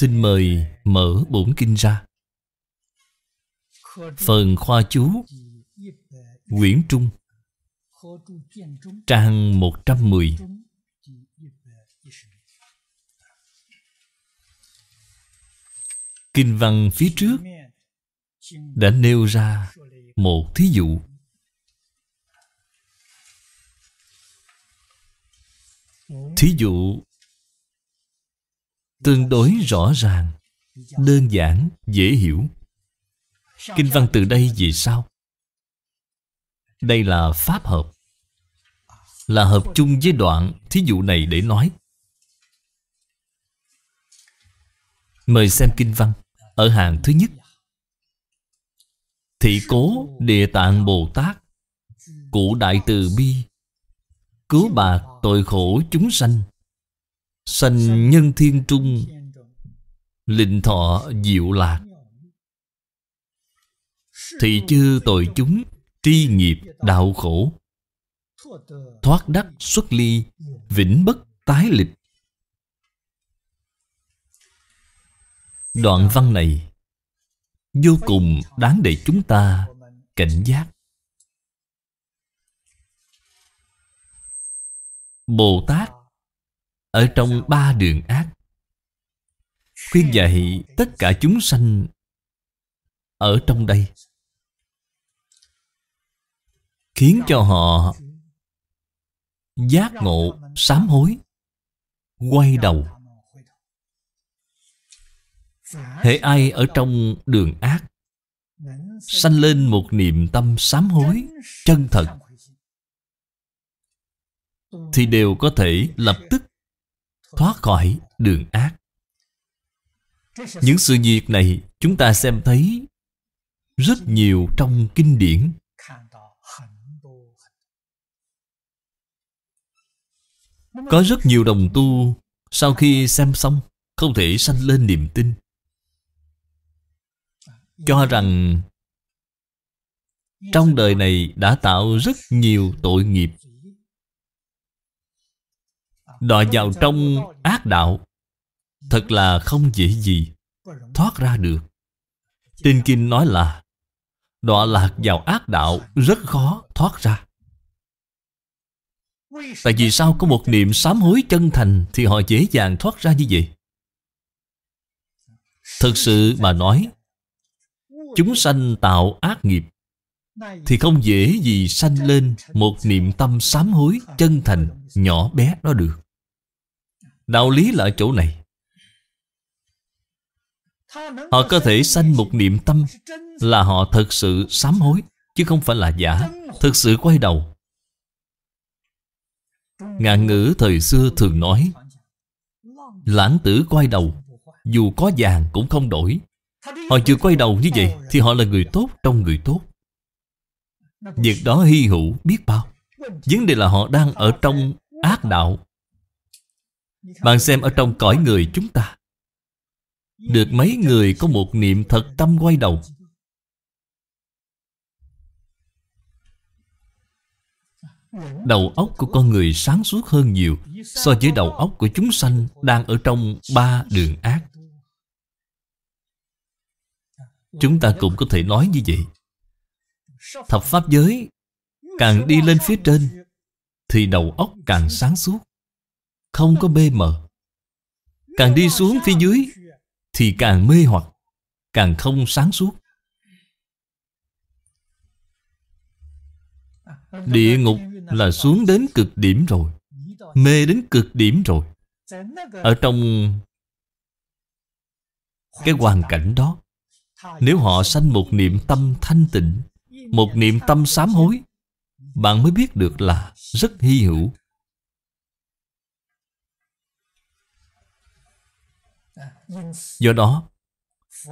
Xin mời mở bổn kinh ra Phần khoa chú Nguyễn Trung Trang 110 Kinh văn phía trước đã nêu ra một thí dụ Thí dụ tương đối rõ ràng đơn giản dễ hiểu kinh văn từ đây vì sao đây là pháp hợp là hợp chung với đoạn thí dụ này để nói mời xem kinh văn ở hàng thứ nhất thị cố địa tạng bồ tát cụ đại từ bi cứu bạc tội khổ chúng sanh Sanh nhân thiên trung Linh thọ diệu lạc thì chư tội chúng Tri nghiệp đạo khổ Thoát đắc xuất ly Vĩnh bất tái lịch Đoạn văn này Vô cùng đáng để chúng ta cảnh giác Bồ Tát ở trong ba đường ác khuyên dạy tất cả chúng sanh ở trong đây khiến cho họ giác ngộ sám hối quay đầu hễ ai ở trong đường ác sanh lên một niềm tâm sám hối chân thật thì đều có thể lập tức thoát khỏi đường ác những sự việc này chúng ta xem thấy rất nhiều trong kinh điển có rất nhiều đồng tu sau khi xem xong không thể sanh lên niềm tin cho rằng trong đời này đã tạo rất nhiều tội nghiệp đòi vào trong ác đạo Thật là không dễ gì Thoát ra được Tin Kinh nói là Đọa lạc vào ác đạo Rất khó thoát ra Tại vì sao có một niệm sám hối chân thành Thì họ dễ dàng thoát ra như vậy Thực sự mà nói Chúng sanh tạo ác nghiệp Thì không dễ gì sanh lên Một niệm tâm sám hối chân thành Nhỏ bé đó được Đạo lý là ở chỗ này Họ có thể sanh một niệm tâm Là họ thật sự sám hối Chứ không phải là giả Thực sự quay đầu Ngạn ngữ thời xưa thường nói Lãng tử quay đầu Dù có vàng cũng không đổi Họ chưa quay đầu như vậy Thì họ là người tốt trong người tốt Việc đó hy hữu biết bao Vấn đề là họ đang ở trong ác đạo bạn xem ở trong cõi người chúng ta Được mấy người có một niệm thật tâm quay đầu Đầu óc của con người sáng suốt hơn nhiều So với đầu óc của chúng sanh Đang ở trong ba đường ác Chúng ta cũng có thể nói như vậy Thập Pháp giới Càng đi lên phía trên Thì đầu óc càng sáng suốt không có mê mờ càng đi xuống phía dưới thì càng mê hoặc càng không sáng suốt địa ngục là xuống đến cực điểm rồi mê đến cực điểm rồi ở trong cái hoàn cảnh đó nếu họ sanh một niệm tâm thanh tịnh một niệm tâm sám hối bạn mới biết được là rất hy hữu Do đó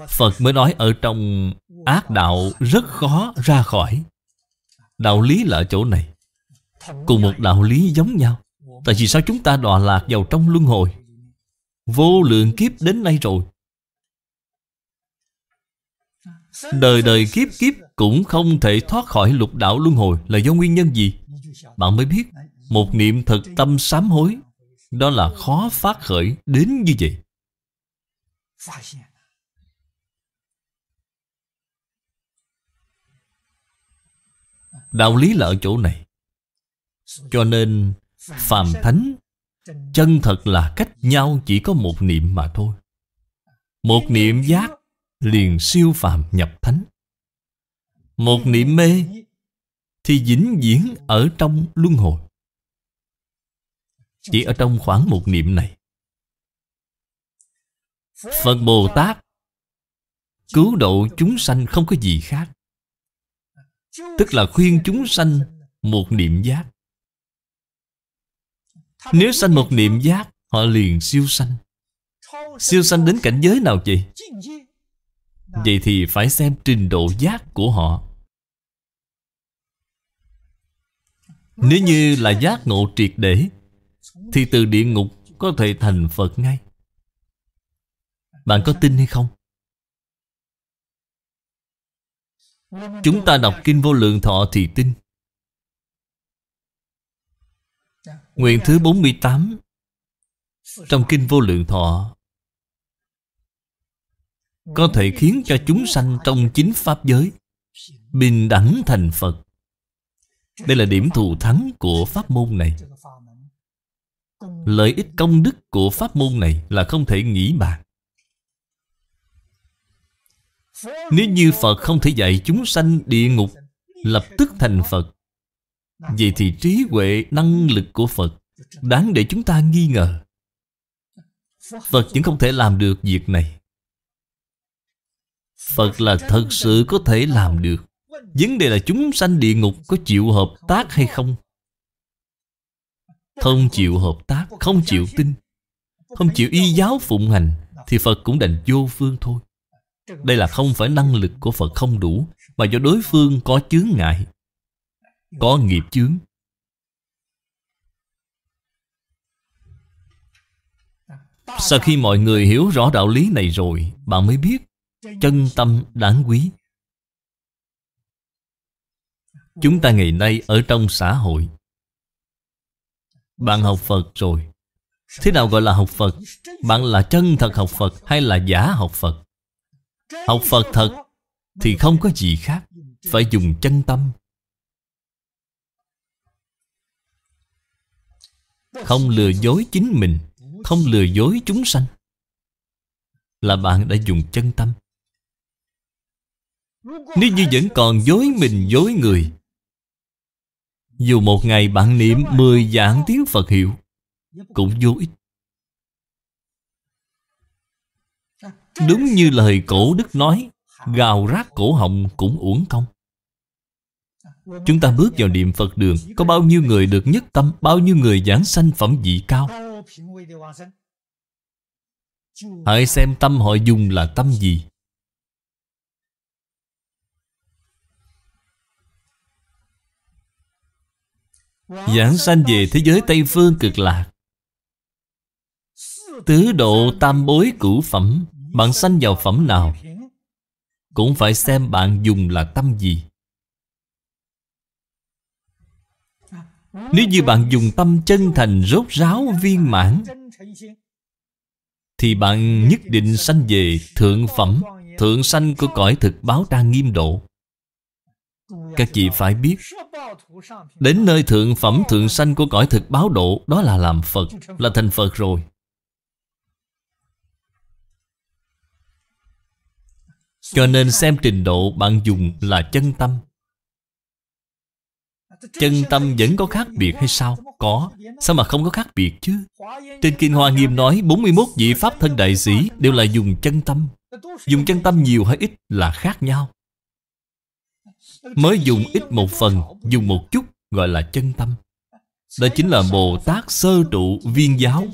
Phật mới nói ở trong ác đạo rất khó ra khỏi Đạo lý là ở chỗ này Cùng một đạo lý giống nhau Tại vì sao chúng ta đọa lạc vào trong luân hồi Vô lượng kiếp đến nay rồi Đời đời kiếp kiếp cũng không thể thoát khỏi lục đạo luân hồi Là do nguyên nhân gì? Bạn mới biết Một niệm thật tâm sám hối Đó là khó phát khởi đến như vậy đạo lý là ở chỗ này Cho nên Phàm Thánh Chân thật là cách nhau chỉ có một niệm mà thôi Một niệm giác liền siêu phàm nhập thánh Một niệm mê Thì vĩnh viễn ở trong luân hồi Chỉ ở trong khoảng một niệm này Phật Bồ Tát Cứu độ chúng sanh không có gì khác Tức là khuyên chúng sanh một niệm giác Nếu sanh một niệm giác Họ liền siêu sanh Siêu sanh đến cảnh giới nào vậy? Vậy thì phải xem trình độ giác của họ Nếu như là giác ngộ triệt để Thì từ địa ngục có thể thành Phật ngay bạn có tin hay không? Chúng ta đọc Kinh Vô Lượng Thọ thì tin Nguyện thứ 48 Trong Kinh Vô Lượng Thọ Có thể khiến cho chúng sanh trong chính Pháp giới Bình đẳng thành Phật Đây là điểm thù thắng của Pháp môn này Lợi ích công đức của Pháp môn này là không thể nghĩ bàn nếu như Phật không thể dạy chúng sanh địa ngục Lập tức thành Phật Vậy thì trí huệ, năng lực của Phật Đáng để chúng ta nghi ngờ Phật vẫn không thể làm được việc này Phật là thật sự có thể làm được Vấn đề là chúng sanh địa ngục có chịu hợp tác hay không Không chịu hợp tác, không chịu tin Không chịu y giáo phụng hành Thì Phật cũng đành vô phương thôi đây là không phải năng lực của Phật không đủ Mà do đối phương có chướng ngại Có nghiệp chướng Sau khi mọi người hiểu rõ đạo lý này rồi Bạn mới biết chân tâm đáng quý Chúng ta ngày nay ở trong xã hội Bạn học Phật rồi Thế nào gọi là học Phật? Bạn là chân thật học Phật hay là giả học Phật? Học Phật thật Thì không có gì khác Phải dùng chân tâm Không lừa dối chính mình Không lừa dối chúng sanh Là bạn đã dùng chân tâm Nếu như vẫn còn dối mình dối người Dù một ngày bạn niệm 10 dạng tiếng Phật hiệu Cũng vô ích Đúng như lời cổ đức nói Gào rác cổ họng cũng uổng công Chúng ta bước vào niệm Phật đường Có bao nhiêu người được nhất tâm Bao nhiêu người giảng sanh phẩm vị cao Hãy xem tâm họ dùng là tâm gì Giảng sanh về thế giới Tây Phương cực lạc Tứ độ tam bối cửu phẩm bạn sanh vào phẩm nào Cũng phải xem bạn dùng là tâm gì Nếu như bạn dùng tâm chân thành rốt ráo viên mãn Thì bạn nhất định sanh về thượng phẩm Thượng sanh của cõi thực báo ta nghiêm độ Các chị phải biết Đến nơi thượng phẩm thượng sanh của cõi thực báo độ Đó là làm Phật Là thành Phật rồi Cho nên xem trình độ bạn dùng là chân tâm Chân tâm vẫn có khác biệt hay sao? Có Sao mà không có khác biệt chứ? Trên Kinh Hoa Nghiêm nói 41 vị Pháp thân đại sĩ đều là dùng chân tâm Dùng chân tâm nhiều hay ít là khác nhau Mới dùng ít một phần, dùng một chút gọi là chân tâm Đó chính là Bồ Tát sơ trụ viên giáo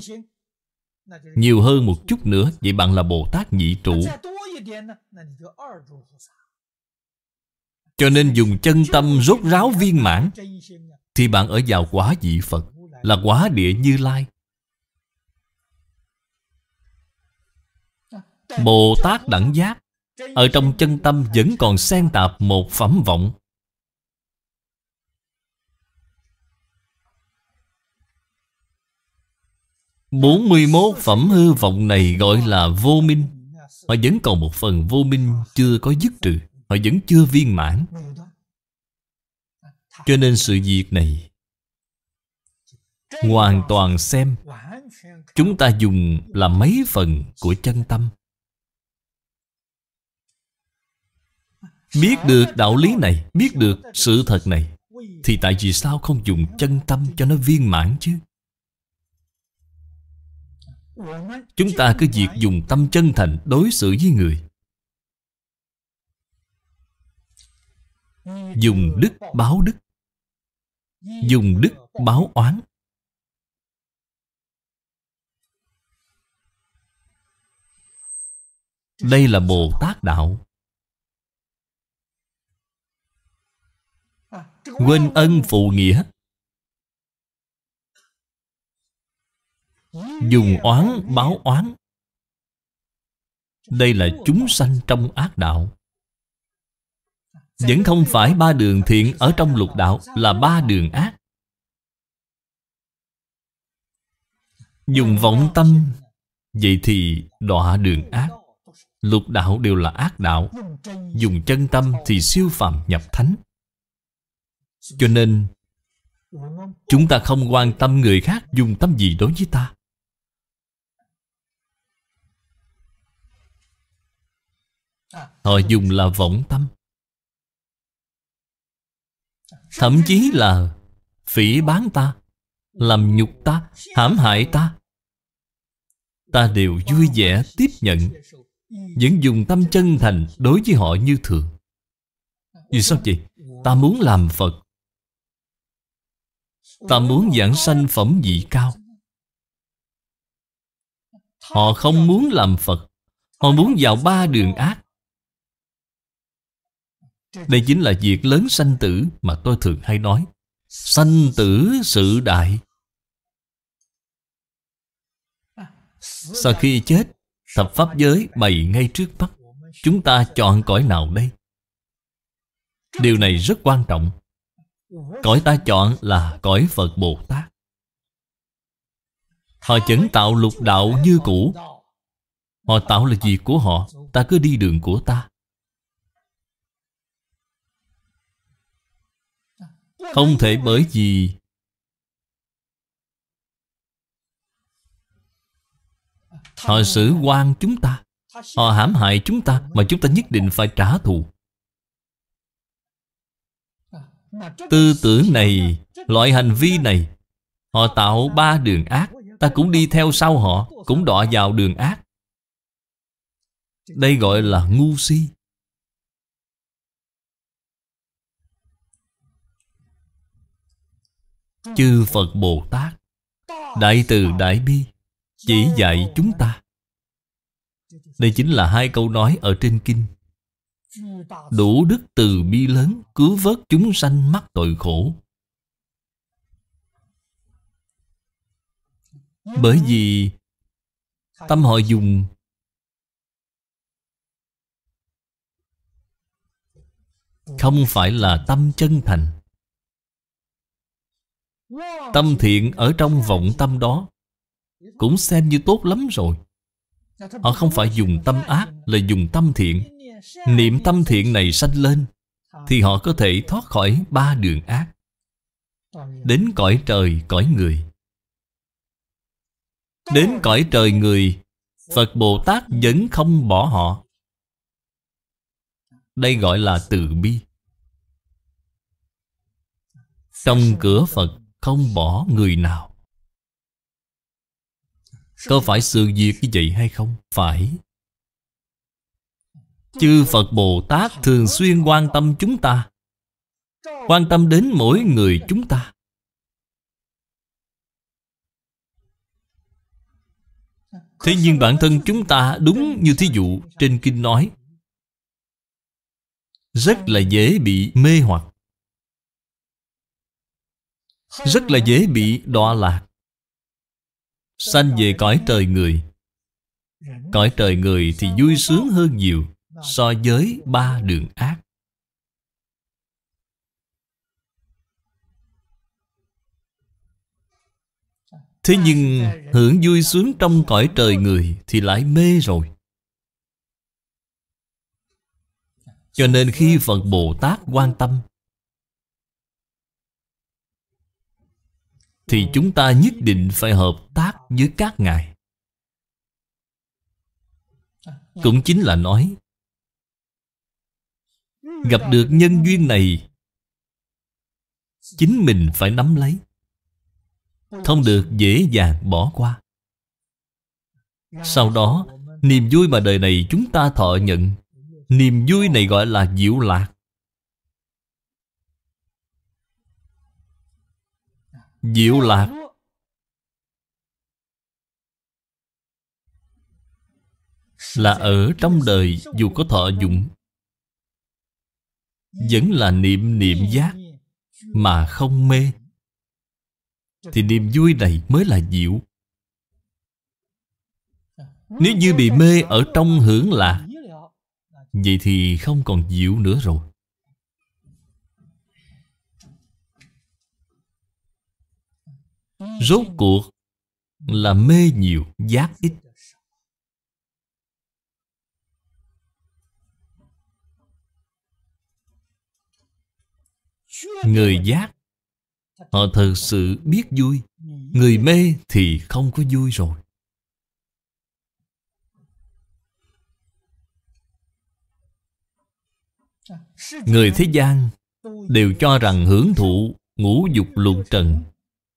Nhiều hơn một chút nữa Vậy bạn là Bồ Tát nhị trụ cho nên dùng chân tâm rốt ráo viên mãn thì bạn ở vào quá dị phật là quá địa như lai bồ tát đẳng giác ở trong chân tâm vẫn còn xen tạp một phẩm vọng bốn mươi mốt phẩm hư vọng này gọi là vô minh Họ vẫn còn một phần vô minh chưa có dứt trừ Họ vẫn chưa viên mãn Cho nên sự việc này Hoàn toàn xem Chúng ta dùng là mấy phần của chân tâm Biết được đạo lý này Biết được sự thật này Thì tại vì sao không dùng chân tâm cho nó viên mãn chứ Chúng ta cứ việc dùng tâm chân thành đối xử với người Dùng đức báo đức Dùng đức báo oán Đây là Bồ Tát Đạo Quên ân phụ nghĩa Dùng oán báo oán Đây là chúng sanh trong ác đạo Vẫn không phải ba đường thiện ở trong lục đạo Là ba đường ác Dùng vọng tâm Vậy thì đọa đường ác Lục đạo đều là ác đạo Dùng chân tâm thì siêu phàm nhập thánh Cho nên Chúng ta không quan tâm người khác dùng tâm gì đối với ta À. Họ dùng là vọng tâm Thậm chí là phỉ bán ta Làm nhục ta, hãm hại ta Ta đều vui vẻ tiếp nhận Vẫn dùng tâm chân thành đối với họ như thường Vì sao vậy Ta muốn làm Phật Ta muốn giảng sanh phẩm vị cao Họ không muốn làm Phật Họ muốn vào ba đường ác đây chính là việc lớn sanh tử mà tôi thường hay nói. Sanh tử sự đại. Sau khi chết, thập pháp giới bày ngay trước mắt. Chúng ta chọn cõi nào đây? Điều này rất quan trọng. Cõi ta chọn là cõi Phật Bồ Tát. Họ vẫn tạo lục đạo như cũ Họ tạo là gì của họ Ta cứ đi đường của ta Không thể bởi vì Họ xử quan chúng ta Họ hãm hại chúng ta Mà chúng ta nhất định phải trả thù Tư tưởng này Loại hành vi này Họ tạo ba đường ác Ta cũng đi theo sau họ Cũng đọa vào đường ác Đây gọi là ngu si chư phật bồ tát đại từ đại bi chỉ dạy chúng ta đây chính là hai câu nói ở trên kinh đủ đức từ bi lớn cứu vớt chúng sanh mắc tội khổ bởi vì tâm họ dùng không phải là tâm chân thành Tâm thiện ở trong vọng tâm đó Cũng xem như tốt lắm rồi Họ không phải dùng tâm ác Là dùng tâm thiện Niệm tâm thiện này sanh lên Thì họ có thể thoát khỏi ba đường ác Đến cõi trời cõi người Đến cõi trời người Phật Bồ Tát vẫn không bỏ họ Đây gọi là từ bi Trong cửa Phật không bỏ người nào Có phải sự việc như vậy hay không? Phải Chư Phật Bồ Tát thường xuyên quan tâm chúng ta Quan tâm đến mỗi người chúng ta Thế nhưng bản thân chúng ta đúng như thí dụ trên kinh nói Rất là dễ bị mê hoặc rất là dễ bị đọa lạc Sanh về cõi trời người Cõi trời người thì vui sướng hơn nhiều So với ba đường ác Thế nhưng hưởng vui sướng trong cõi trời người Thì lại mê rồi Cho nên khi Phật Bồ Tát quan tâm Thì chúng ta nhất định phải hợp tác với các ngài Cũng chính là nói Gặp được nhân duyên này Chính mình phải nắm lấy Không được dễ dàng bỏ qua Sau đó Niềm vui mà đời này chúng ta thọ nhận Niềm vui này gọi là diệu lạc Diệu lạc Là ở trong đời dù có thọ dụng Vẫn là niệm niệm giác Mà không mê Thì niềm vui này mới là diệu Nếu như bị mê ở trong hưởng lạc Vậy thì không còn diệu nữa rồi Rốt cuộc là mê nhiều giác ít Người giác Họ thật sự biết vui Người mê thì không có vui rồi Người thế gian đều cho rằng hưởng thụ ngũ dục lục trần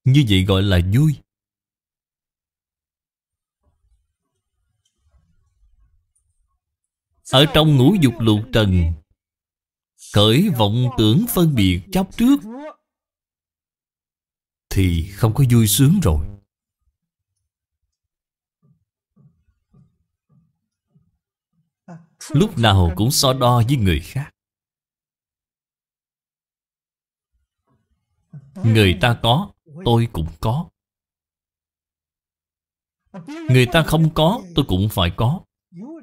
như vậy gọi là vui Ở trong ngũ dục lục trần Khởi vọng tưởng phân biệt chấp trước Thì không có vui sướng rồi Lúc nào cũng so đo với người khác Người ta có tôi cũng có Người ta không có, tôi cũng phải có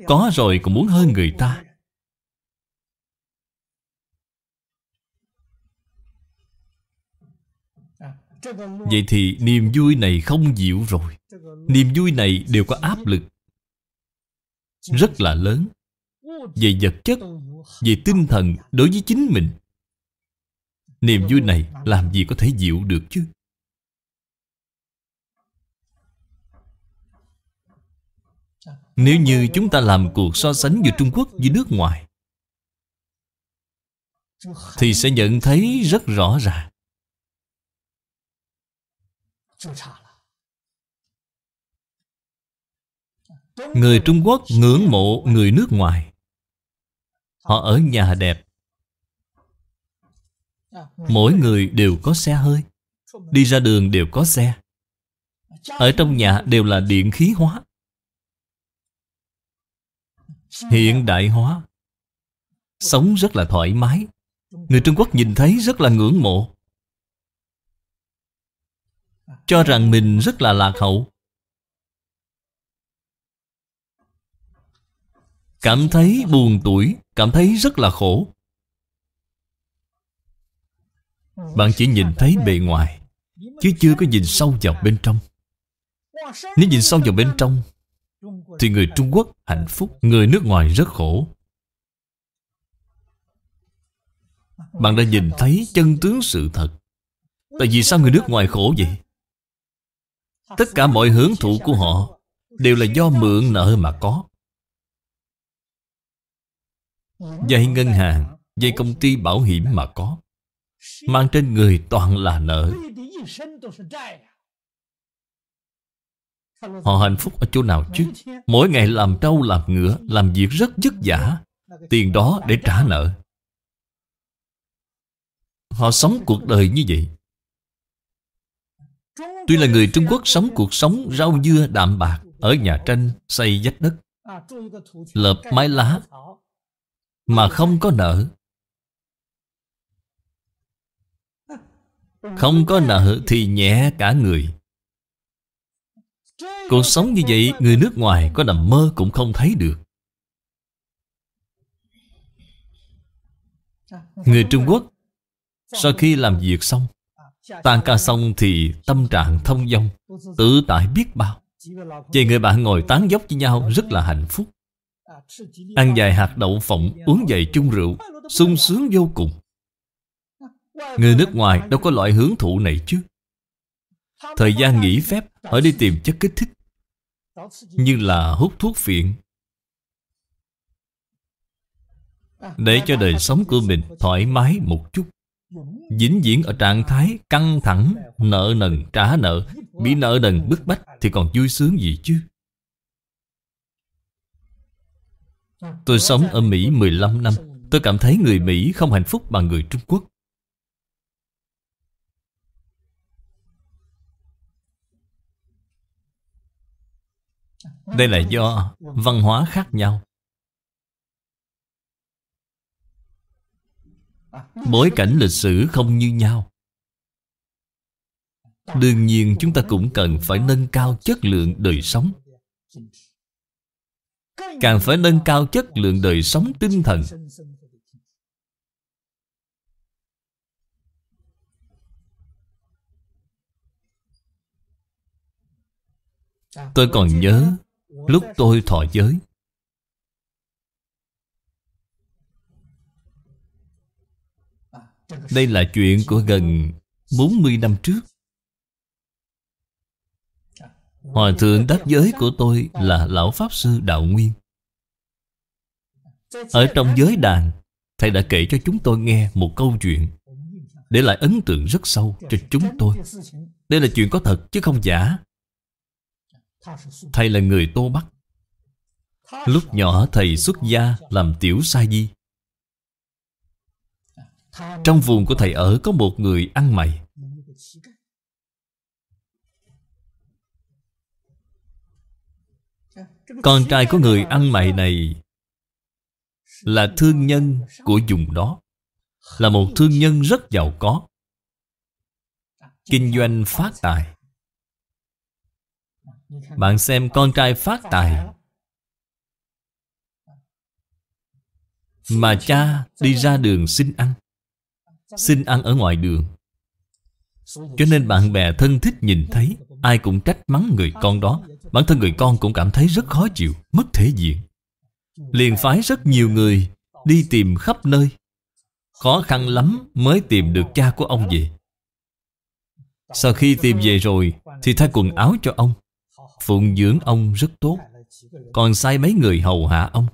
Có rồi cũng muốn hơn người ta Vậy thì niềm vui này không dịu rồi Niềm vui này đều có áp lực Rất là lớn Về vật chất Về tinh thần đối với chính mình Niềm vui này làm gì có thể dịu được chứ Nếu như chúng ta làm cuộc so sánh giữa Trung Quốc với nước ngoài Thì sẽ nhận thấy rất rõ ràng Người Trung Quốc ngưỡng mộ người nước ngoài Họ ở nhà đẹp Mỗi người đều có xe hơi Đi ra đường đều có xe Ở trong nhà đều là điện khí hóa hiện đại hóa sống rất là thoải mái người trung quốc nhìn thấy rất là ngưỡng mộ cho rằng mình rất là lạc hậu cảm thấy buồn tuổi cảm thấy rất là khổ bạn chỉ nhìn thấy bề ngoài chứ chưa có nhìn sâu vào bên trong nếu nhìn sâu vào bên trong thì người Trung Quốc hạnh phúc, người nước ngoài rất khổ. Bạn đã nhìn thấy chân tướng sự thật. Tại vì sao người nước ngoài khổ vậy? Tất cả mọi hưởng thụ của họ đều là do mượn nợ mà có. Dạy ngân hàng, dây công ty bảo hiểm mà có. Mang trên người toàn là nợ. Họ hạnh phúc ở chỗ nào chứ Mỗi ngày làm trâu làm ngựa Làm việc rất vất vả Tiền đó để trả nợ Họ sống cuộc đời như vậy Tuy là người Trung Quốc sống cuộc sống rau dưa đạm bạc Ở nhà tranh xây dách đất Lợp mái lá Mà không có nợ Không có nợ thì nhẹ cả người Cuộc sống như vậy người nước ngoài có nằm mơ cũng không thấy được Người Trung Quốc Sau khi làm việc xong Tan ca xong thì tâm trạng thông dong Tự tại biết bao Vậy người bạn ngồi tán dốc với nhau rất là hạnh phúc Ăn vài hạt đậu phộng Uống vài chung rượu sung sướng vô cùng Người nước ngoài đâu có loại hưởng thụ này chứ Thời gian nghỉ phép Họ đi tìm chất kích thích như là hút thuốc phiện để cho đời sống của mình thoải mái một chút vĩnh viễn ở trạng thái căng thẳng nợ nần trả nợ bị nợ nần bức bách thì còn vui sướng gì chứ tôi sống ở mỹ 15 năm tôi cảm thấy người mỹ không hạnh phúc bằng người trung quốc Đây là do văn hóa khác nhau Bối cảnh lịch sử không như nhau Đương nhiên chúng ta cũng cần phải nâng cao chất lượng đời sống Càng phải nâng cao chất lượng đời sống tinh thần Tôi còn nhớ Lúc tôi thọ giới Đây là chuyện của gần 40 năm trước Hòa thượng đắc giới của tôi là Lão Pháp Sư Đạo Nguyên Ở trong giới đàn Thầy đã kể cho chúng tôi nghe một câu chuyện Để lại ấn tượng rất sâu cho chúng tôi Đây là chuyện có thật chứ không giả Thầy là người Tô Bắc Lúc nhỏ thầy xuất gia làm tiểu sa di Trong vùng của thầy ở có một người ăn mày Con trai của người ăn mày này Là thương nhân của vùng đó Là một thương nhân rất giàu có Kinh doanh phát tài bạn xem con trai phát tài Mà cha đi ra đường xin ăn Xin ăn ở ngoài đường Cho nên bạn bè thân thích nhìn thấy Ai cũng trách mắng người con đó Bản thân người con cũng cảm thấy rất khó chịu Mất thể diện Liền phái rất nhiều người Đi tìm khắp nơi Khó khăn lắm mới tìm được cha của ông về Sau khi tìm về rồi Thì thay quần áo cho ông Phụng dưỡng ông rất tốt Còn sai mấy người hầu hạ ông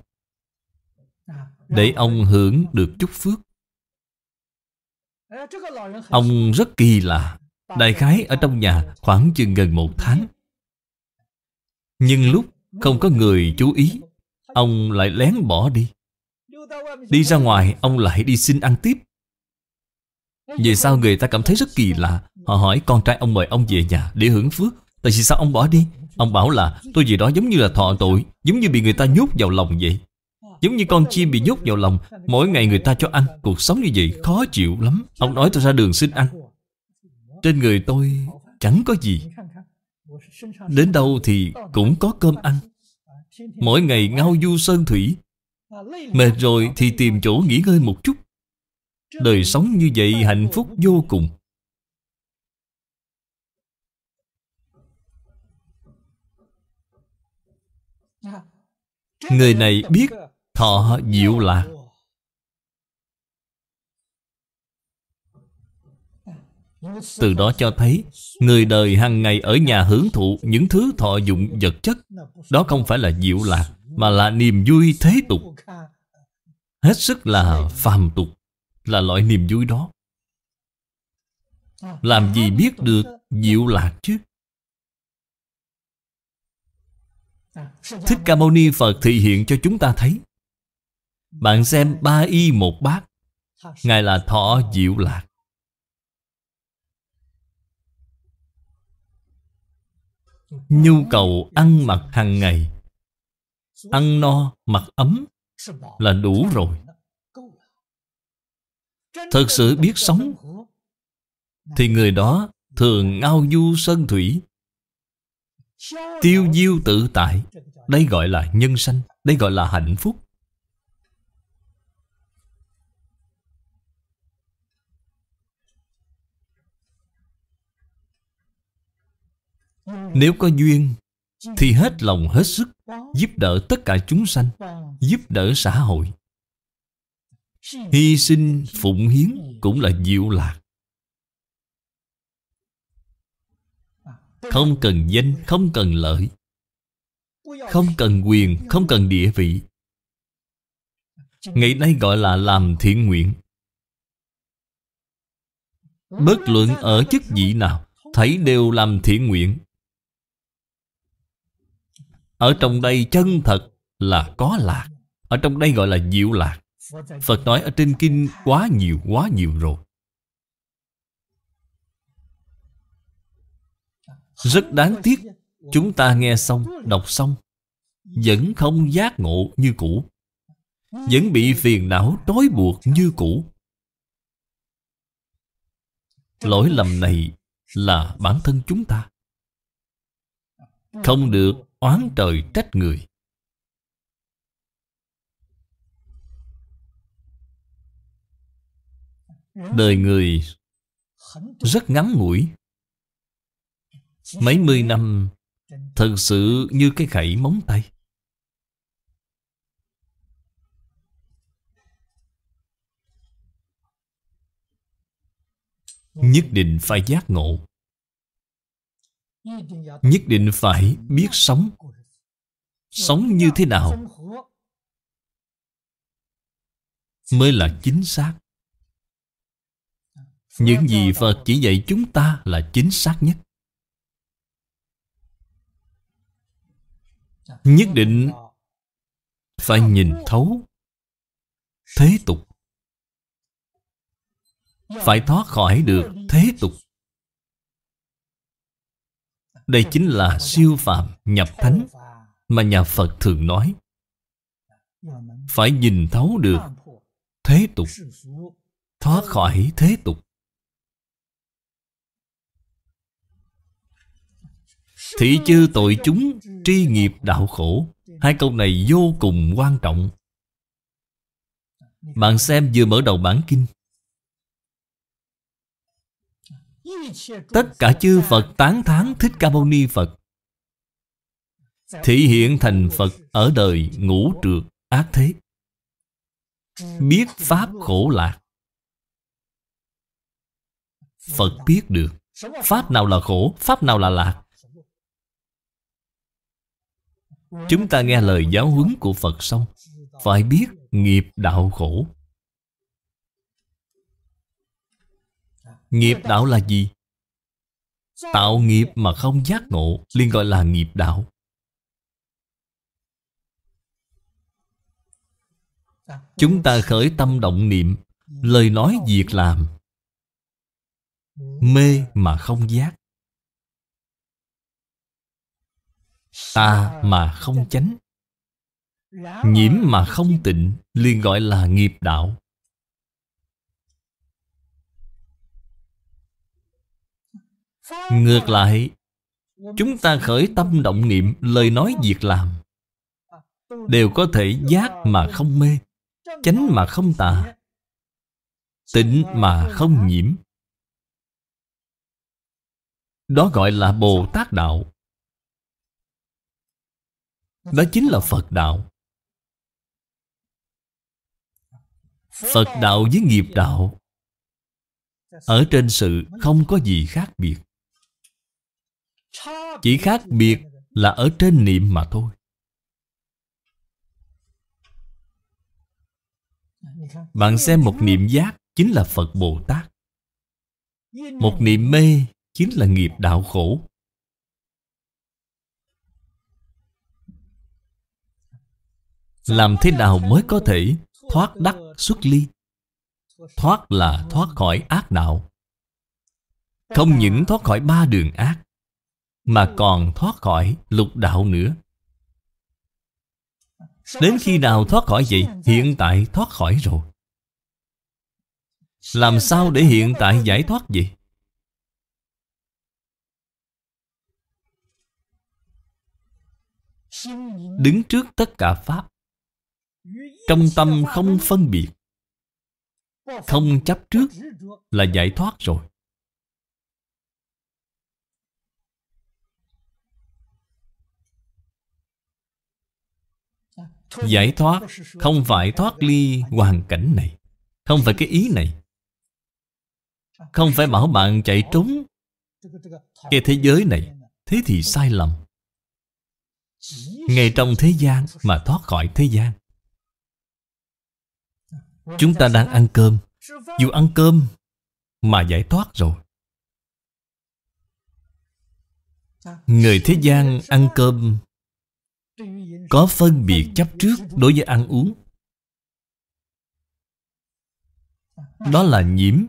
Để ông hưởng được chút phước Ông rất kỳ lạ Đại khái ở trong nhà khoảng chừng gần một tháng Nhưng lúc không có người chú ý Ông lại lén bỏ đi Đi ra ngoài ông lại đi xin ăn tiếp Vì sao người ta cảm thấy rất kỳ lạ Họ hỏi con trai ông mời ông về nhà để hưởng phước Tại vì sao ông bỏ đi Ông bảo là tôi gì đó giống như là thọ tội Giống như bị người ta nhốt vào lòng vậy Giống như con chim bị nhốt vào lòng Mỗi ngày người ta cho ăn Cuộc sống như vậy khó chịu lắm Ông nói tôi ra đường xin ăn Trên người tôi chẳng có gì Đến đâu thì cũng có cơm ăn Mỗi ngày ngao du sơn thủy Mệt rồi thì tìm chỗ nghỉ ngơi một chút Đời sống như vậy hạnh phúc vô cùng Người này biết thọ diệu lạc Từ đó cho thấy Người đời hàng ngày ở nhà hưởng thụ Những thứ thọ dụng vật chất Đó không phải là diệu lạc Mà là niềm vui thế tục Hết sức là phàm tục Là loại niềm vui đó Làm gì biết được diệu lạc chứ Thích Ca Mâu Ni Phật thị hiện cho chúng ta thấy Bạn xem ba y một bát Ngài là thọ diệu lạc Nhu cầu ăn mặc hàng ngày Ăn no, mặc ấm Là đủ rồi Thật sự biết sống Thì người đó thường ngao du sơn thủy Tiêu diêu tự tại Đây gọi là nhân sanh Đây gọi là hạnh phúc Nếu có duyên Thì hết lòng hết sức Giúp đỡ tất cả chúng sanh Giúp đỡ xã hội Hy sinh phụng hiến Cũng là diệu lạc Không cần danh, không cần lợi Không cần quyền, không cần địa vị Ngày nay gọi là làm thiện nguyện Bất luận ở chức vị nào Thấy đều làm thiện nguyện Ở trong đây chân thật là có lạc Ở trong đây gọi là diệu lạc Phật nói ở trên kinh quá nhiều quá nhiều rồi Rất đáng tiếc Chúng ta nghe xong, đọc xong Vẫn không giác ngộ như cũ Vẫn bị phiền não trói buộc như cũ Lỗi lầm này là bản thân chúng ta Không được oán trời trách người Đời người rất ngắn ngủi Mấy mươi năm Thật sự như cái gãy móng tay Nhất định phải giác ngộ Nhất định phải biết sống Sống như thế nào Mới là chính xác Những gì Phật chỉ dạy chúng ta là chính xác nhất nhất định phải nhìn thấu thế tục phải thoát khỏi được thế tục đây chính là siêu phạm nhập thánh mà nhà phật thường nói phải nhìn thấu được thế tục thoát khỏi thế tục Thị chư tội chúng tri nghiệp đạo khổ Hai câu này vô cùng quan trọng Bạn xem vừa mở đầu bản kinh Tất cả chư Phật tán thán Thích Ca Mâu Ni Phật Thị hiện thành Phật ở đời ngũ trượt ác thế Biết Pháp khổ lạc Phật biết được Pháp nào là khổ, Pháp nào là lạc Chúng ta nghe lời giáo huấn của Phật xong Phải biết nghiệp đạo khổ Nghiệp đạo là gì? Tạo nghiệp mà không giác ngộ liền gọi là nghiệp đạo Chúng ta khởi tâm động niệm Lời nói việc làm Mê mà không giác Tà mà không chánh Nhiễm mà không tịnh liền gọi là nghiệp đạo Ngược lại Chúng ta khởi tâm động niệm Lời nói việc làm Đều có thể giác mà không mê Chánh mà không tà Tịnh mà không nhiễm Đó gọi là Bồ Tát Đạo đó chính là Phật Đạo Phật Đạo với nghiệp Đạo Ở trên sự không có gì khác biệt Chỉ khác biệt là ở trên niệm mà thôi Bạn xem một niệm giác chính là Phật Bồ Tát Một niệm mê chính là nghiệp đạo khổ làm thế nào mới có thể thoát đắc xuất ly thoát là thoát khỏi ác đạo không những thoát khỏi ba đường ác mà còn thoát khỏi lục đạo nữa đến khi nào thoát khỏi vậy hiện tại thoát khỏi rồi làm sao để hiện tại giải thoát vậy đứng trước tất cả pháp trong tâm không phân biệt Không chấp trước Là giải thoát rồi Giải thoát không phải thoát ly hoàn cảnh này Không phải cái ý này Không phải bảo bạn chạy trốn Cái thế giới này Thế thì sai lầm Ngay trong thế gian mà thoát khỏi thế gian Chúng ta đang ăn cơm Dù ăn cơm Mà giải thoát rồi Người thế gian ăn cơm Có phân biệt chấp trước đối với ăn uống Đó là nhiễm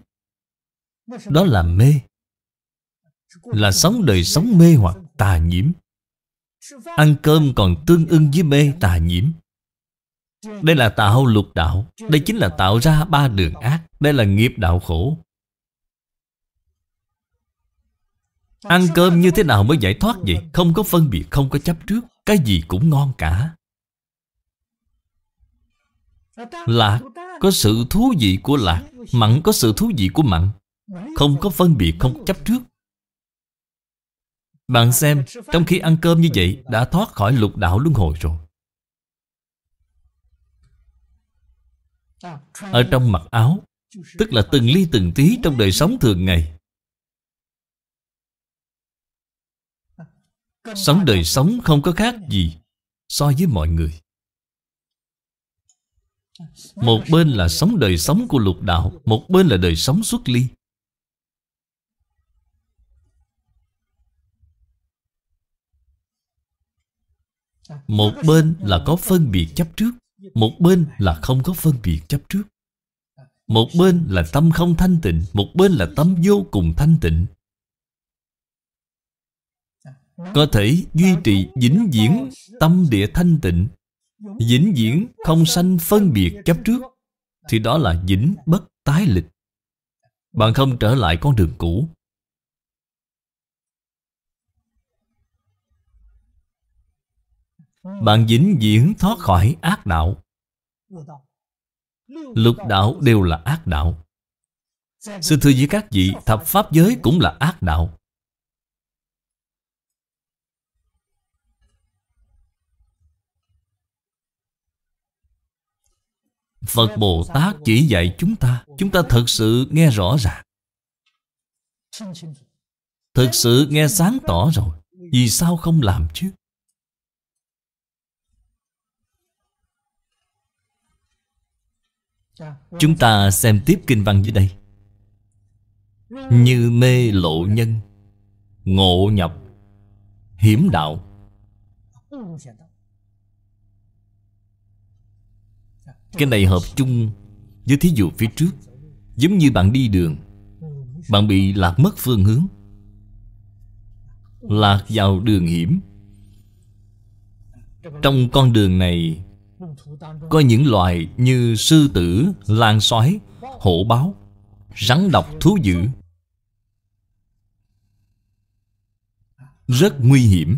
Đó là mê Là sống đời sống mê hoặc tà nhiễm Ăn cơm còn tương ưng với mê tà nhiễm đây là tạo lục đạo Đây chính là tạo ra ba đường ác Đây là nghiệp đạo khổ Ăn cơm như thế nào mới giải thoát vậy Không có phân biệt, không có chấp trước Cái gì cũng ngon cả Lạc có sự thú vị của lạc Mặn có sự thú vị của mặn Không có phân biệt, không có chấp trước Bạn xem, trong khi ăn cơm như vậy Đã thoát khỏi lục đạo luân hồi rồi ở trong mặc áo tức là từng ly từng tí trong đời sống thường ngày sống đời sống không có khác gì so với mọi người một bên là sống đời sống của lục đạo một bên là đời sống xuất ly một bên là có phân biệt chấp trước một bên là không có phân biệt chấp trước Một bên là tâm không thanh tịnh Một bên là tâm vô cùng thanh tịnh Có thể duy trì vĩnh viễn tâm địa thanh tịnh Vĩnh viễn không sanh phân biệt chấp trước Thì đó là vĩnh bất tái lịch Bạn không trở lại con đường cũ Bạn dính diễn thoát khỏi ác đạo Lục đạo đều là ác đạo Xin thưa với các vị Thập Pháp giới cũng là ác đạo Phật Bồ Tát chỉ dạy chúng ta Chúng ta thật sự nghe rõ ràng Thật sự nghe sáng tỏ rồi Vì sao không làm chứ Vâng. Chúng ta xem tiếp kinh văn dưới đây vâng. Như mê lộ nhân Ngộ nhập Hiểm đạo Cái này hợp chung với thí dụ phía trước Giống như bạn đi đường Bạn bị lạc mất phương hướng Lạc vào đường hiểm Trong con đường này có những loài như sư tử, lan sói, hổ báo, rắn độc thú dữ Rất nguy hiểm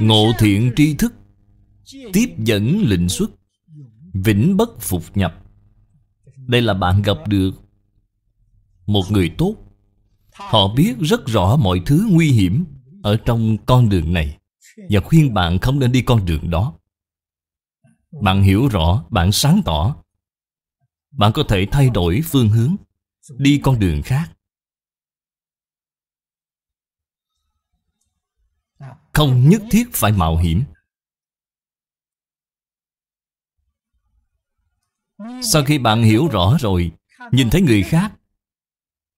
Ngộ thiện tri thức Tiếp dẫn lịnh xuất Vĩnh bất phục nhập Đây là bạn gặp được Một người tốt Họ biết rất rõ mọi thứ nguy hiểm ở trong con đường này và khuyên bạn không nên đi con đường đó bạn hiểu rõ bạn sáng tỏ bạn có thể thay đổi phương hướng đi con đường khác không nhất thiết phải mạo hiểm sau khi bạn hiểu rõ rồi nhìn thấy người khác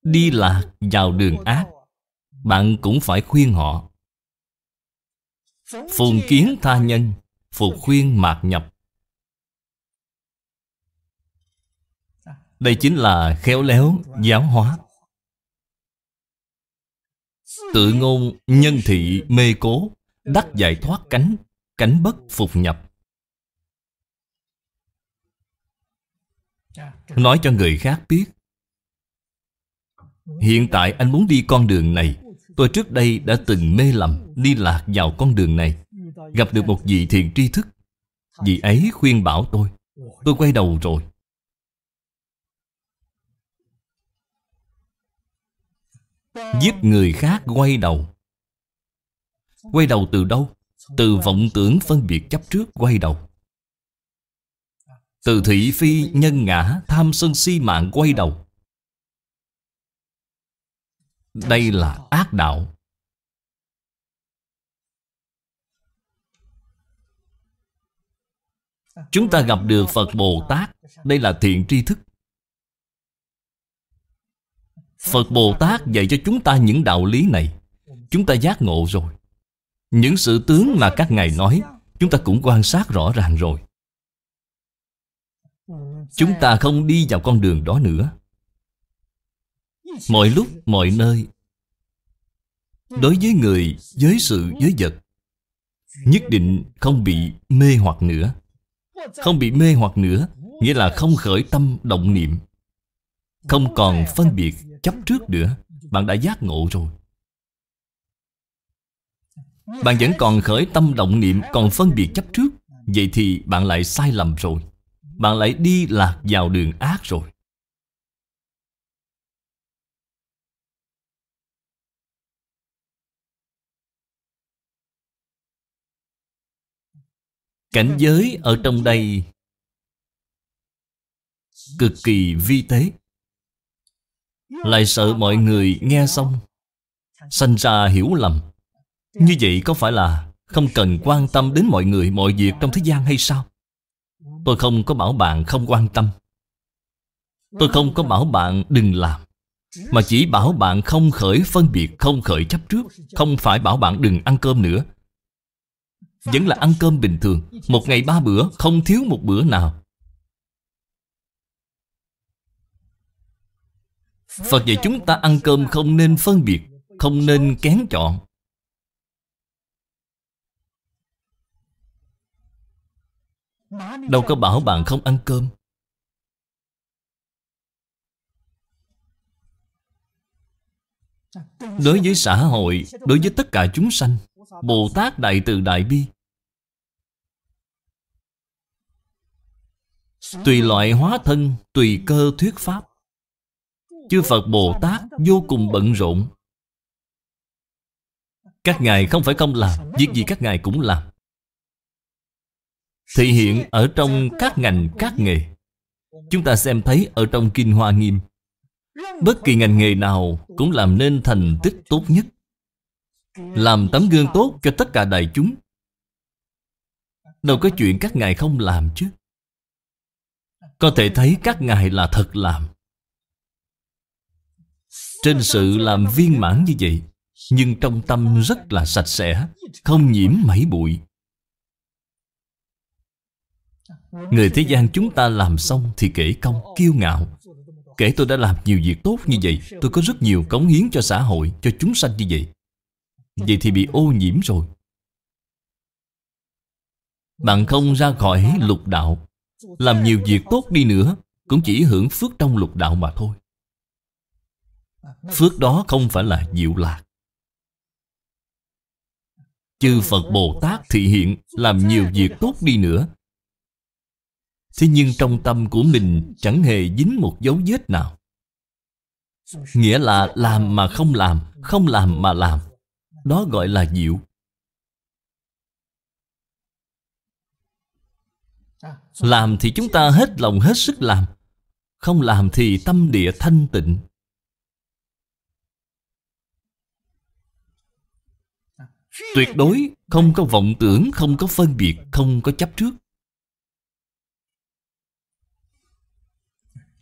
đi lạc vào đường ác bạn cũng phải khuyên họ Phùng kiến tha nhân Phục khuyên mạc nhập Đây chính là khéo léo giáo hóa Tự ngôn nhân thị mê cố Đắc giải thoát cánh Cánh bất phục nhập Nói cho người khác biết Hiện tại anh muốn đi con đường này Tôi trước đây đã từng mê lầm Đi lạc vào con đường này Gặp được một vị thiền tri thức Vị ấy khuyên bảo tôi Tôi quay đầu rồi Giúp người khác quay đầu Quay đầu từ đâu? Từ vọng tưởng phân biệt chấp trước quay đầu Từ thị phi nhân ngã tham sân si mạng quay đầu đây là ác đạo Chúng ta gặp được Phật Bồ Tát Đây là thiện tri thức Phật Bồ Tát dạy cho chúng ta những đạo lý này Chúng ta giác ngộ rồi Những sự tướng mà các Ngài nói Chúng ta cũng quan sát rõ ràng rồi Chúng ta không đi vào con đường đó nữa mọi lúc mọi nơi đối với người với sự với vật nhất định không bị mê hoặc nữa không bị mê hoặc nữa nghĩa là không khởi tâm động niệm không còn phân biệt chấp trước nữa bạn đã giác ngộ rồi bạn vẫn còn khởi tâm động niệm còn phân biệt chấp trước vậy thì bạn lại sai lầm rồi bạn lại đi lạc vào đường ác rồi Cảnh giới ở trong đây cực kỳ vi tế lại sợ mọi người nghe xong sanh ra hiểu lầm như vậy có phải là không cần quan tâm đến mọi người mọi việc trong thế gian hay sao tôi không có bảo bạn không quan tâm tôi không có bảo bạn đừng làm mà chỉ bảo bạn không khởi phân biệt không khởi chấp trước không phải bảo bạn đừng ăn cơm nữa vẫn là ăn cơm bình thường Một ngày ba bữa không thiếu một bữa nào Phật dạy chúng ta ăn cơm không nên phân biệt Không nên kén chọn Đâu có bảo bạn không ăn cơm Đối với xã hội Đối với tất cả chúng sanh Bồ Tát Đại Từ Đại Bi Tùy loại hóa thân, tùy cơ thuyết pháp Chư Phật Bồ Tát vô cùng bận rộn Các ngài không phải không làm Việc gì các ngài cũng làm Thể hiện ở trong các ngành các nghề Chúng ta xem thấy ở trong Kinh Hoa Nghiêm Bất kỳ ngành nghề nào cũng làm nên thành tích tốt nhất Làm tấm gương tốt cho tất cả đại chúng Đâu có chuyện các ngài không làm chứ có thể thấy các ngài là thật làm Trên sự làm viên mãn như vậy Nhưng trong tâm rất là sạch sẽ Không nhiễm mảy bụi Người thế gian chúng ta làm xong thì kể công, kiêu ngạo Kể tôi đã làm nhiều việc tốt như vậy Tôi có rất nhiều cống hiến cho xã hội, cho chúng sanh như vậy Vậy thì bị ô nhiễm rồi Bạn không ra khỏi lục đạo làm nhiều việc tốt đi nữa Cũng chỉ hưởng phước trong lục đạo mà thôi Phước đó không phải là diệu lạc Chư Phật Bồ Tát thị hiện Làm nhiều việc tốt đi nữa Thế nhưng trong tâm của mình Chẳng hề dính một dấu vết nào Nghĩa là làm mà không làm Không làm mà làm Đó gọi là diệu Làm thì chúng ta hết lòng hết sức làm Không làm thì tâm địa thanh tịnh Tuyệt đối không có vọng tưởng, không có phân biệt, không có chấp trước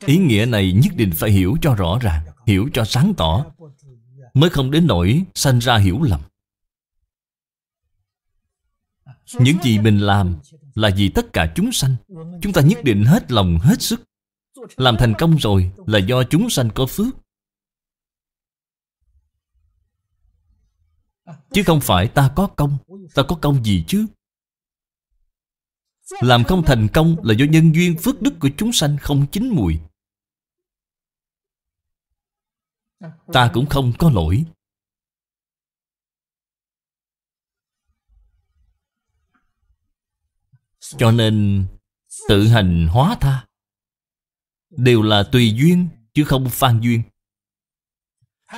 Ý nghĩa này nhất định phải hiểu cho rõ ràng Hiểu cho sáng tỏ Mới không đến nỗi sanh ra hiểu lầm Những gì mình làm là vì tất cả chúng sanh Chúng ta nhất định hết lòng hết sức Làm thành công rồi là do chúng sanh có phước Chứ không phải ta có công Ta có công gì chứ Làm không thành công là do nhân duyên phước đức của chúng sanh không chín mùi Ta cũng không có lỗi Cho nên tự hành hóa tha Đều là tùy duyên chứ không phan duyên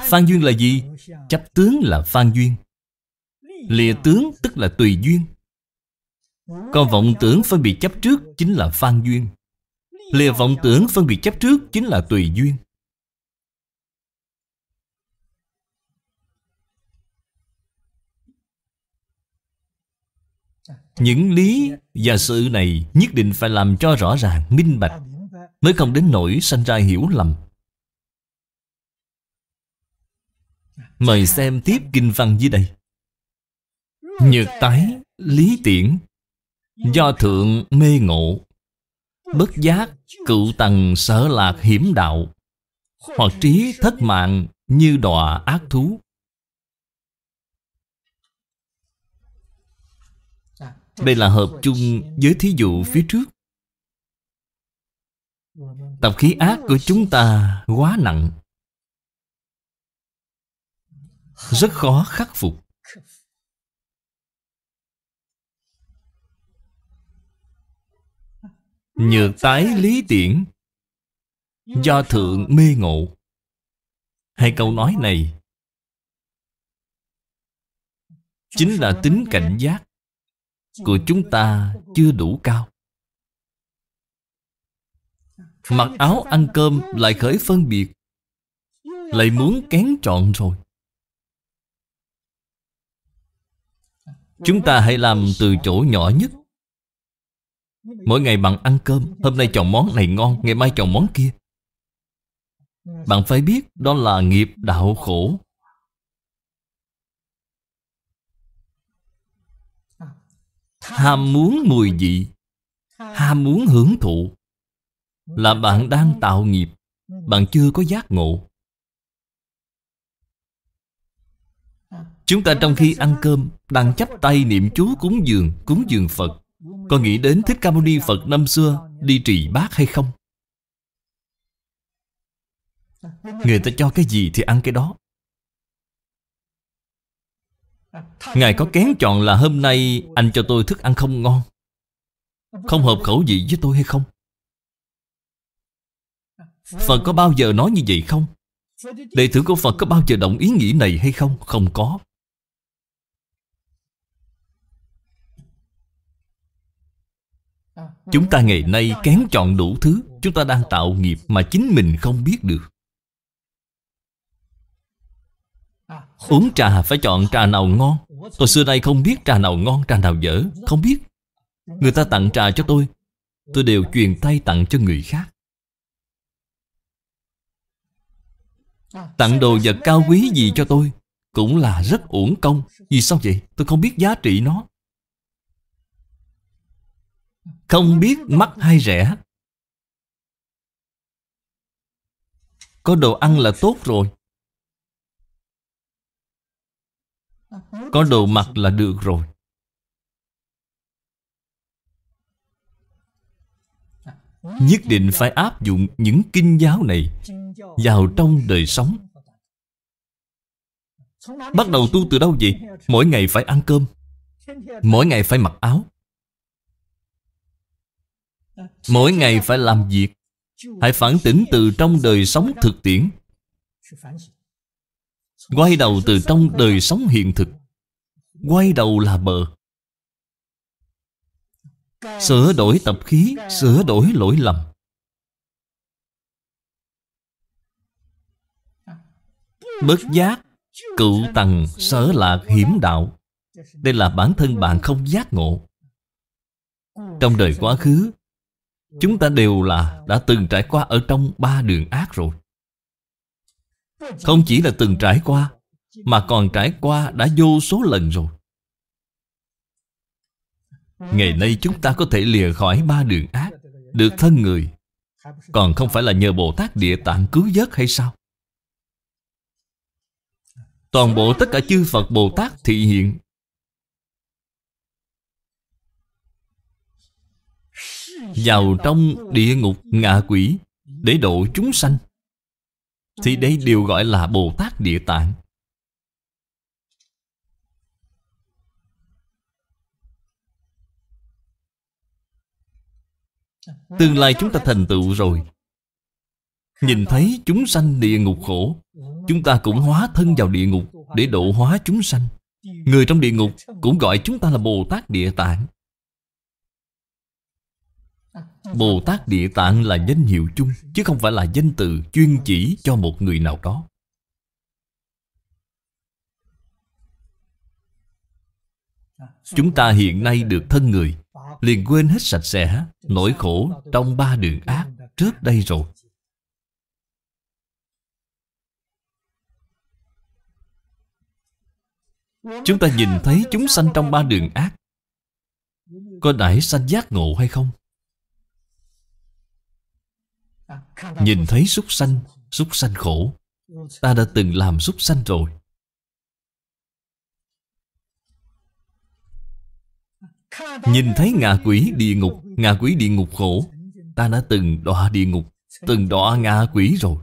Phan duyên là gì? Chấp tướng là phan duyên Lìa tướng tức là tùy duyên Còn vọng tưởng phân biệt chấp trước chính là phan duyên Lìa vọng tưởng phân biệt chấp trước chính là tùy duyên Những lý và sự này nhất định phải làm cho rõ ràng, minh bạch Mới không đến nỗi sanh ra hiểu lầm Mời xem tiếp kinh văn dưới đây Nhược tái, lý tiễn Do thượng mê ngộ Bất giác, cựu tầng sở lạc hiểm đạo Hoặc trí thất mạng như đọa ác thú Đây là hợp chung với thí dụ phía trước Tập khí ác của chúng ta quá nặng Rất khó khắc phục Nhược tái lý tiễn Do thượng mê ngộ Hai câu nói này Chính là tính cảnh giác của chúng ta chưa đủ cao Mặc áo ăn cơm lại khởi phân biệt Lại muốn kén trọn rồi Chúng ta hãy làm từ chỗ nhỏ nhất Mỗi ngày bạn ăn cơm Hôm nay chọn món này ngon Ngày mai chọn món kia Bạn phải biết đó là nghiệp đạo khổ ham muốn mùi vị ham muốn hưởng thụ là bạn đang tạo nghiệp bạn chưa có giác ngộ chúng ta trong khi ăn cơm đang chắp tay niệm chú cúng dường cúng dường phật có nghĩ đến thích ca mâu ni phật năm xưa đi trì bát hay không người ta cho cái gì thì ăn cái đó Ngài có kén chọn là hôm nay Anh cho tôi thức ăn không ngon Không hợp khẩu vị với tôi hay không Phật có bao giờ nói như vậy không Đệ tử của Phật có bao giờ đồng ý nghĩ này hay không Không có Chúng ta ngày nay kén chọn đủ thứ Chúng ta đang tạo nghiệp mà chính mình không biết được Uống trà phải chọn trà nào ngon Tôi xưa nay không biết trà nào ngon trà nào dở Không biết Người ta tặng trà cho tôi Tôi đều truyền tay tặng cho người khác Tặng đồ vật cao quý gì cho tôi Cũng là rất uổng công Vì sao vậy tôi không biết giá trị nó Không biết mắc hay rẻ Có đồ ăn là tốt rồi Có đồ mặc là được rồi Nhất định phải áp dụng những kinh giáo này Vào trong đời sống Bắt đầu tu từ đâu vậy? Mỗi ngày phải ăn cơm Mỗi ngày phải mặc áo Mỗi ngày phải làm việc Hãy phản tỉnh từ trong đời sống thực tiễn Quay đầu từ trong đời sống hiện thực Quay đầu là bờ Sửa đổi tập khí Sửa đổi lỗi lầm Bất giác Cựu tầng sở lạc hiểm đạo Đây là bản thân bạn không giác ngộ Trong đời quá khứ Chúng ta đều là đã từng trải qua ở trong ba đường ác rồi không chỉ là từng trải qua Mà còn trải qua đã vô số lần rồi Ngày nay chúng ta có thể lìa khỏi ba đường ác Được thân người Còn không phải là nhờ Bồ Tát Địa Tạng cứu vớt hay sao Toàn bộ tất cả chư Phật Bồ Tát thị hiện Vào trong địa ngục ngạ quỷ Để độ chúng sanh thì ờ, đây đều gọi là Bồ Tát Địa Tạng ờ, Tương lai chúng ta thành tựu rồi Nhìn thấy chúng sanh địa ngục khổ ờ, Chúng ta cũng hóa thân vào địa ngục Để độ hóa chúng sanh Người trong địa ngục cũng gọi chúng ta là Bồ Tát Địa Tạng Bồ Tát Địa Tạng là danh hiệu chung Chứ không phải là danh từ chuyên chỉ cho một người nào đó Chúng ta hiện nay được thân người Liền quên hết sạch sẽ Nỗi khổ trong ba đường ác Trước đây rồi Chúng ta nhìn thấy chúng sanh trong ba đường ác Có đãi sanh giác ngộ hay không? Nhìn thấy súc sanh Súc sanh khổ Ta đã từng làm súc sanh rồi Nhìn thấy ngạ quỷ địa ngục Ngạ quỷ địa ngục khổ Ta đã từng đọa địa ngục Từng đọa ngạ quỷ rồi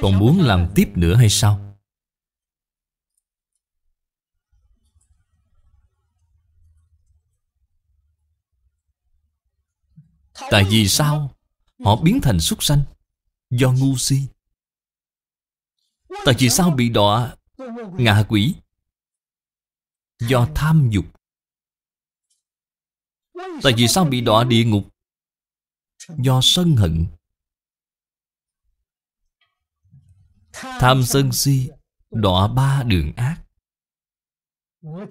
Còn muốn làm tiếp nữa hay sao Tại vì sao Họ biến thành súc sanh Do ngu si Tại vì sao bị đọa Ngạ quỷ Do tham dục Tại vì sao bị đọa địa ngục Do sân hận Tham sân si Đọa ba đường ác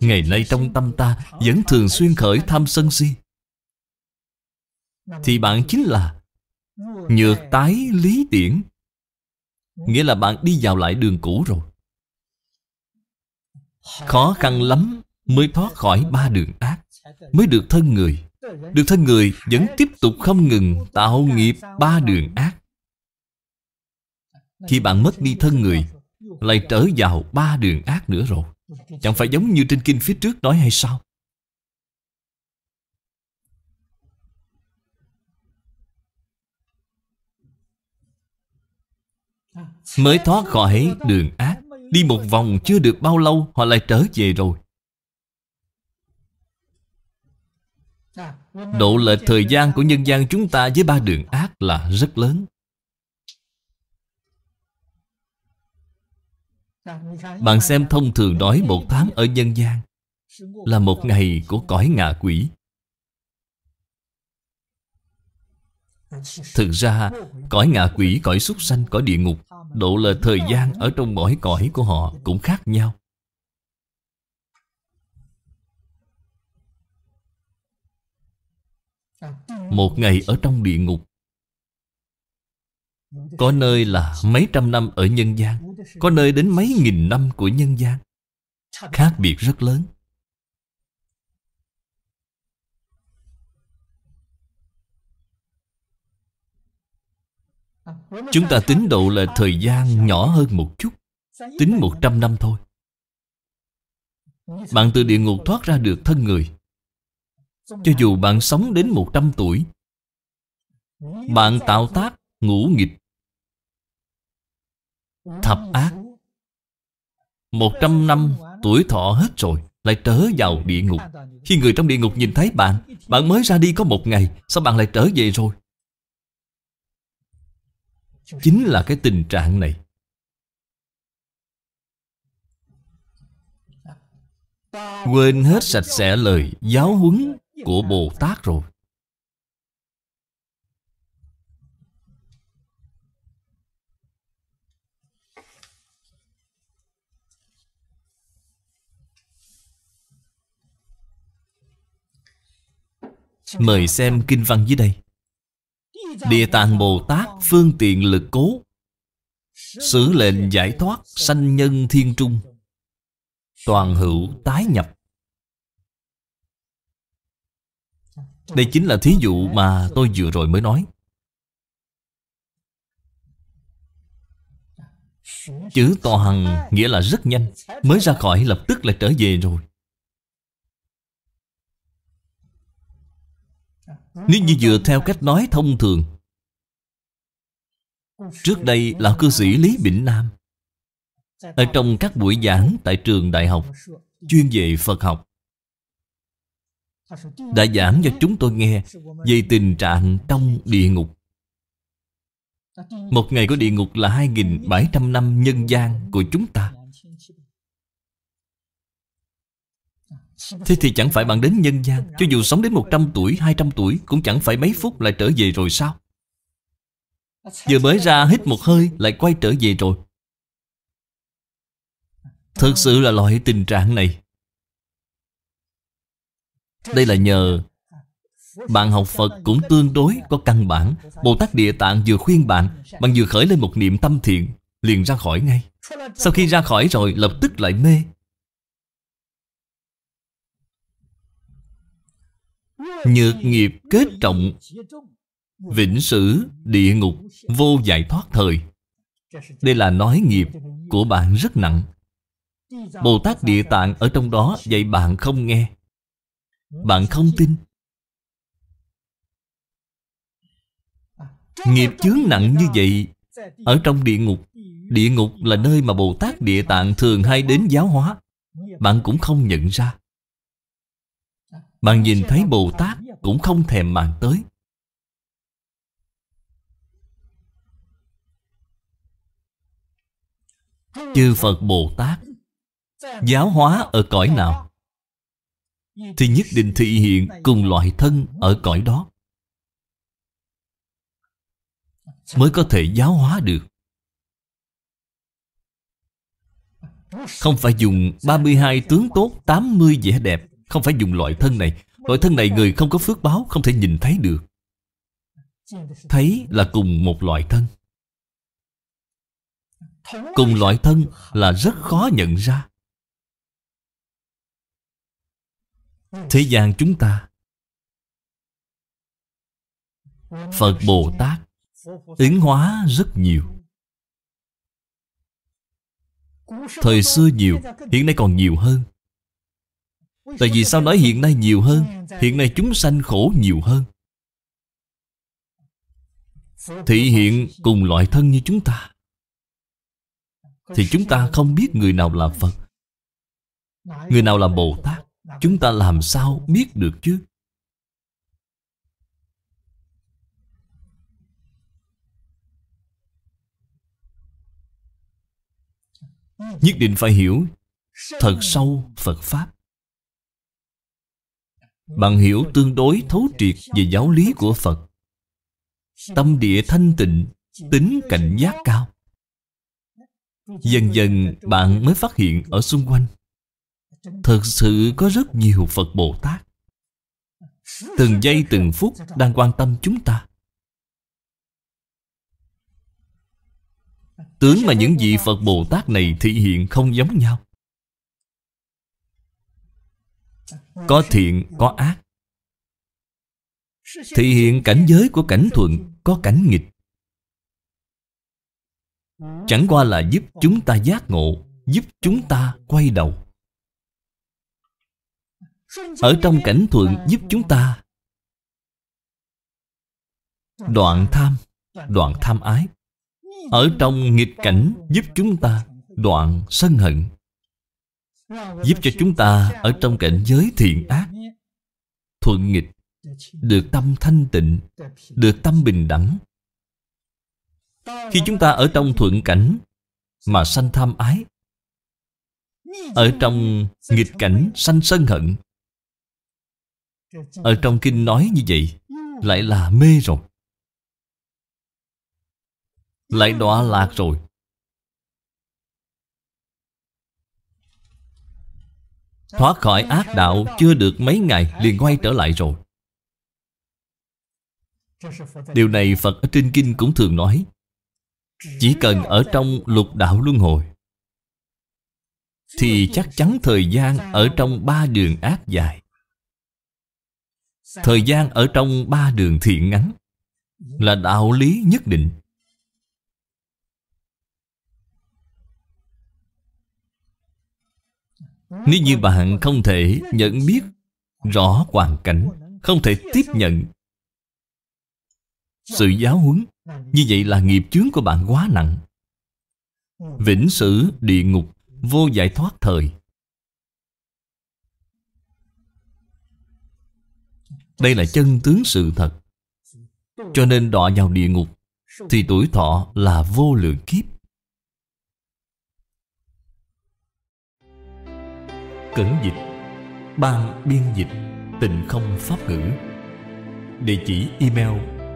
Ngày nay trong tâm ta Vẫn thường xuyên khởi tham sân si Thì bạn chính là Nhược tái lý điển Nghĩa là bạn đi vào lại đường cũ rồi Khó khăn lắm mới thoát khỏi ba đường ác Mới được thân người Được thân người vẫn tiếp tục không ngừng tạo nghiệp ba đường ác Khi bạn mất đi thân người Lại trở vào ba đường ác nữa rồi Chẳng phải giống như trên kinh phía trước nói hay sao Mới thoát khỏi đường ác Đi một vòng chưa được bao lâu Họ lại trở về rồi Độ lệch thời gian của nhân gian chúng ta với ba đường ác là rất lớn Bạn xem thông thường nói một tháng ở nhân gian Là một ngày của cõi ngạ quỷ Thực ra Cõi ngạ quỷ, cõi súc sanh, cõi địa ngục Độ là thời gian ở trong mỗi cõi của họ cũng khác nhau Một ngày ở trong địa ngục Có nơi là mấy trăm năm ở nhân gian Có nơi đến mấy nghìn năm của nhân gian Khác biệt rất lớn Chúng ta tính độ là thời gian nhỏ hơn một chút Tính 100 năm thôi Bạn từ địa ngục thoát ra được thân người Cho dù bạn sống đến 100 tuổi Bạn tạo tác ngũ nghịch Thập ác 100 năm tuổi thọ hết rồi Lại trở vào địa ngục Khi người trong địa ngục nhìn thấy bạn Bạn mới ra đi có một ngày Sao bạn lại trở về rồi chính là cái tình trạng này quên hết sạch sẽ lời giáo huấn của bồ tát rồi Mời xem kinh văn dưới đây Địa Tạng Bồ Tát phương tiện lực cố Sử lệnh giải thoát sanh nhân thiên trung Toàn hữu tái nhập Đây chính là thí dụ mà tôi vừa rồi mới nói Chữ toàn nghĩa là rất nhanh Mới ra khỏi lập tức là trở về rồi Nếu như dựa theo cách nói thông thường Trước đây lão cư sĩ Lý Bỉnh Nam Ở trong các buổi giảng tại trường đại học Chuyên về Phật học Đã giảng cho chúng tôi nghe Về tình trạng trong địa ngục Một ngày của địa ngục là 2.700 năm nhân gian của chúng ta Thế thì chẳng phải bạn đến nhân gian Cho dù sống đến 100 tuổi, 200 tuổi Cũng chẳng phải mấy phút lại trở về rồi sao Vừa mới ra hít một hơi Lại quay trở về rồi Thật sự là loại tình trạng này Đây là nhờ Bạn học Phật cũng tương đối có căn bản Bồ Tát Địa Tạng vừa khuyên bạn Bạn vừa khởi lên một niệm tâm thiện Liền ra khỏi ngay Sau khi ra khỏi rồi lập tức lại mê Nhược nghiệp kết trọng Vĩnh sử, địa ngục, vô giải thoát thời Đây là nói nghiệp của bạn rất nặng Bồ Tát Địa Tạng ở trong đó dạy bạn không nghe Bạn không tin Nghiệp chướng nặng như vậy Ở trong địa ngục Địa ngục là nơi mà Bồ Tát Địa Tạng thường hay đến giáo hóa Bạn cũng không nhận ra Bạn nhìn thấy Bồ Tát cũng không thèm màng tới chư Phật Bồ Tát Giáo hóa ở cõi nào Thì nhất định thị hiện cùng loại thân ở cõi đó Mới có thể giáo hóa được Không phải dùng 32 tướng tốt 80 vẻ đẹp Không phải dùng loại thân này Loại thân này người không có phước báo Không thể nhìn thấy được Thấy là cùng một loại thân Cùng loại thân là rất khó nhận ra Thế gian chúng ta Phật Bồ Tát Ứng hóa rất nhiều Thời xưa nhiều Hiện nay còn nhiều hơn Tại vì sao nói hiện nay nhiều hơn Hiện nay chúng sanh khổ nhiều hơn Thị hiện cùng loại thân như chúng ta thì chúng ta không biết người nào là Phật Người nào là Bồ Tát Chúng ta làm sao biết được chứ Nhất định phải hiểu Thật sâu Phật Pháp Bạn hiểu tương đối thấu triệt Về giáo lý của Phật Tâm địa thanh tịnh Tính cảnh giác cao Dần dần bạn mới phát hiện ở xung quanh Thật sự có rất nhiều Phật Bồ Tát Từng giây từng phút đang quan tâm chúng ta Tướng mà những vị Phật Bồ Tát này thị hiện không giống nhau Có thiện, có ác Thị hiện cảnh giới của cảnh thuận Có cảnh nghịch Chẳng qua là giúp chúng ta giác ngộ Giúp chúng ta quay đầu Ở trong cảnh thuận giúp chúng ta Đoạn tham Đoạn tham ái Ở trong nghịch cảnh giúp chúng ta Đoạn sân hận Giúp cho chúng ta Ở trong cảnh giới thiện ác Thuận nghịch Được tâm thanh tịnh Được tâm bình đẳng khi chúng ta ở trong thuận cảnh Mà sanh tham ái Ở trong nghịch cảnh sanh sân hận Ở trong kinh nói như vậy Lại là mê rồi Lại đọa lạc rồi Thoát khỏi ác đạo chưa được mấy ngày liền quay trở lại rồi Điều này Phật ở trên kinh cũng thường nói chỉ cần ở trong lục đạo luân hồi Thì chắc chắn thời gian ở trong ba đường ác dài Thời gian ở trong ba đường thiện ngắn Là đạo lý nhất định Nếu như bạn không thể nhận biết rõ hoàn cảnh Không thể tiếp nhận Sự giáo huấn như vậy là nghiệp chướng của bạn quá nặng Vĩnh sử địa ngục Vô giải thoát thời Đây là chân tướng sự thật Cho nên đọa vào địa ngục Thì tuổi thọ là vô lượng kiếp Cẩn dịch Ban biên dịch Tình không pháp ngữ Địa chỉ email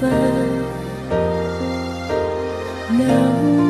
pha nắng